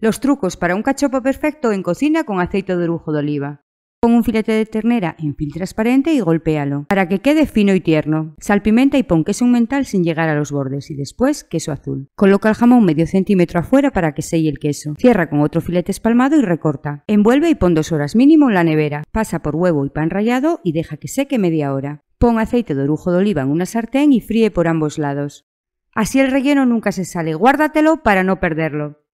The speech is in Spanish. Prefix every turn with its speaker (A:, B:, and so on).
A: Los trucos para un cachopo perfecto en cocina con aceite de orujo de oliva. Pon un filete de ternera en film transparente y golpéalo para que quede fino y tierno. Salpimenta y pon queso mental sin llegar a los bordes y después queso azul. Coloca el jamón medio centímetro afuera para que selle el queso. Cierra con otro filete espalmado y recorta. Envuelve y pon dos horas mínimo en la nevera. Pasa por huevo y pan rallado y deja que seque media hora. Pon aceite de orujo de oliva en una sartén y fríe por ambos lados. Así el relleno nunca se sale. Guárdatelo para no perderlo.